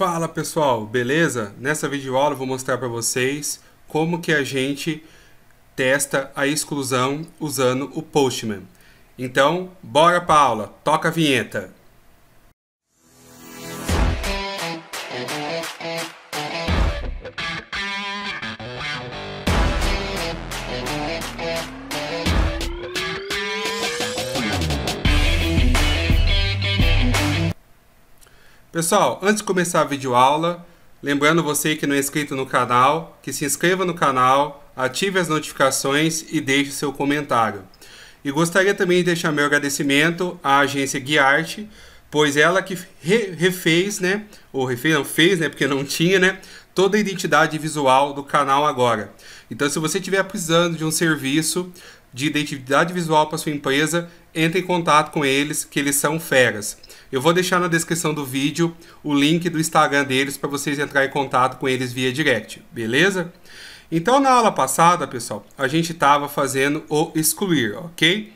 Fala pessoal, beleza? Nessa videoaula eu vou mostrar para vocês como que a gente testa a exclusão usando o Postman. Então, bora para aula, toca a vinheta! Pessoal, antes de começar a videoaula, lembrando você que não é inscrito no canal, que se inscreva no canal, ative as notificações e deixe seu comentário. E gostaria também de deixar meu agradecimento à agência GuiArte, pois ela que re refez, né, ou refez, não, fez, né, porque não tinha, né, toda a identidade visual do canal agora. Então, se você estiver precisando de um serviço de identidade visual para sua empresa, entre em contato com eles, que eles são feras. Eu vou deixar na descrição do vídeo o link do Instagram deles para vocês entrarem em contato com eles via direct, beleza? Então, na aula passada, pessoal, a gente estava fazendo o excluir, ok?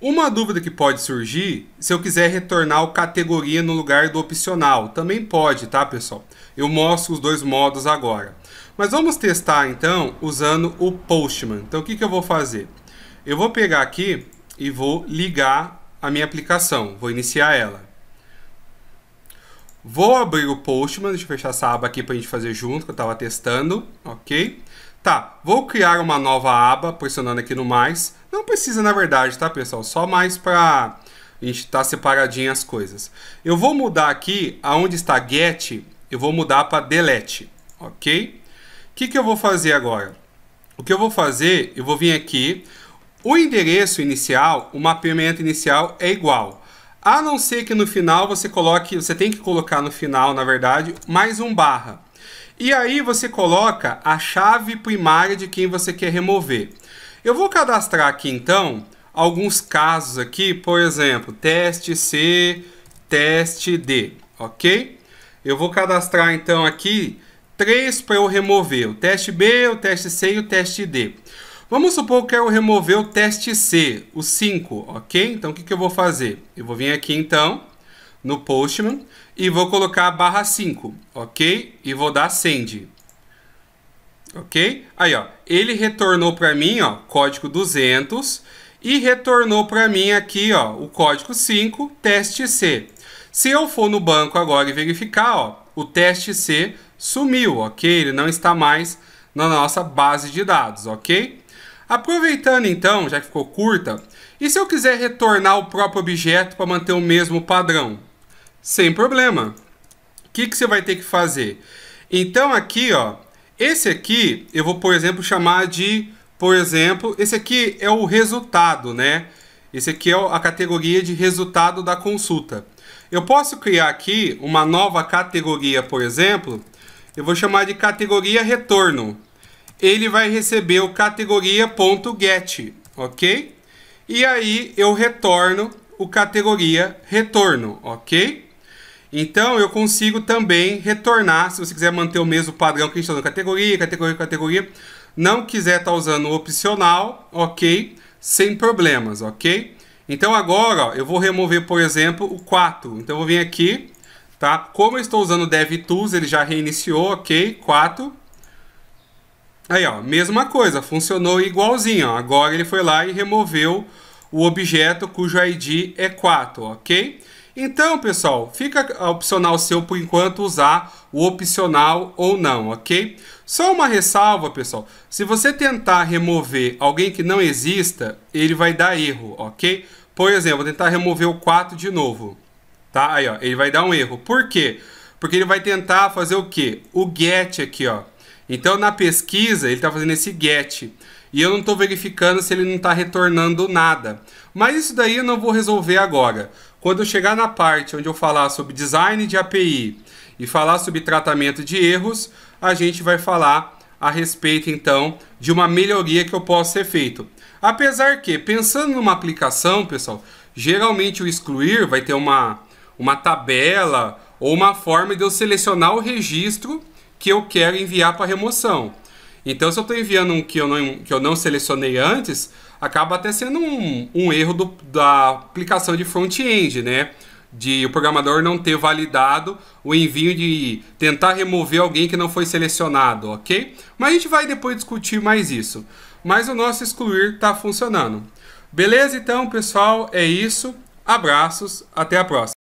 Uma dúvida que pode surgir, se eu quiser retornar o categoria no lugar do opcional, também pode, tá, pessoal? Eu mostro os dois modos agora. Mas vamos testar então usando o Postman. Então o que, que eu vou fazer? Eu vou pegar aqui e vou ligar a minha aplicação, vou iniciar ela. Vou abrir o Postman, deixa eu fechar essa aba aqui para a gente fazer junto, que eu estava testando, ok? Tá, vou criar uma nova aba, pressionando aqui no mais. Não precisa, na verdade, tá, pessoal? Só mais para a gente estar tá separadinho as coisas. Eu vou mudar aqui, aonde está get, eu vou mudar para delete, ok? O que, que eu vou fazer agora? O que eu vou fazer, eu vou vir aqui. O endereço inicial, o mapeamento inicial é igual. A não ser que no final você coloque, você tem que colocar no final, na verdade, mais um barra. E aí você coloca a chave primária de quem você quer remover. Eu vou cadastrar aqui então alguns casos aqui, por exemplo, teste C, teste D, ok? Eu vou cadastrar então aqui três para eu remover, o teste B, o teste C e o teste D. Vamos supor que eu quero remover o teste C, o 5, ok? Então o que, que eu vou fazer? Eu vou vir aqui então, no Postman e vou colocar barra 5, ok? E vou dar send. Ok? Aí, ó, ele retornou para mim, ó, código 200 e retornou para mim aqui, ó, o código 5, teste C. Se eu for no banco agora e verificar, ó, o teste C sumiu, ok? Ele não está mais na nossa base de dados, ok? Aproveitando então, já que ficou curta, e se eu quiser retornar o próprio objeto para manter o mesmo padrão? Sem problema. O que, que você vai ter que fazer? Então aqui, ó, esse aqui eu vou, por exemplo, chamar de, por exemplo, esse aqui é o resultado, né? Esse aqui é a categoria de resultado da consulta. Eu posso criar aqui uma nova categoria, por exemplo, eu vou chamar de categoria retorno. Ele vai receber o categoria.get, ok? E aí eu retorno o categoria retorno, ok? Então eu consigo também retornar, se você quiser manter o mesmo padrão que a gente está categoria, categoria, categoria. Não quiser estar tá usando o opcional, ok? Sem problemas, ok? Então agora ó, eu vou remover, por exemplo, o 4. Então eu vou vir aqui, tá? Como eu estou usando o DevTools, ele já reiniciou, ok? 4. Aí, ó, mesma coisa, funcionou igualzinho, ó. Agora ele foi lá e removeu o objeto cujo ID é 4, ok? Então, pessoal, fica opcional seu por enquanto usar o opcional ou não, ok? Só uma ressalva, pessoal. Se você tentar remover alguém que não exista, ele vai dar erro, ok? Por exemplo, vou tentar remover o 4 de novo. Tá? Aí, ó, ele vai dar um erro. Por quê? Porque ele vai tentar fazer o quê? O get aqui, ó. Então, na pesquisa, ele está fazendo esse get e eu não estou verificando se ele não está retornando nada. Mas isso daí eu não vou resolver agora. Quando eu chegar na parte onde eu falar sobre design de API e falar sobre tratamento de erros, a gente vai falar a respeito então de uma melhoria que eu possa ser feito. Apesar que, pensando numa aplicação, pessoal, geralmente o excluir vai ter uma, uma tabela ou uma forma de eu selecionar o registro que eu quero enviar para remoção. Então, se eu estou enviando um que eu, não, que eu não selecionei antes, acaba até sendo um, um erro do, da aplicação de front-end, né? De o programador não ter validado o envio de tentar remover alguém que não foi selecionado, ok? Mas a gente vai depois discutir mais isso. Mas o nosso excluir está funcionando. Beleza, então, pessoal? É isso. Abraços, até a próxima.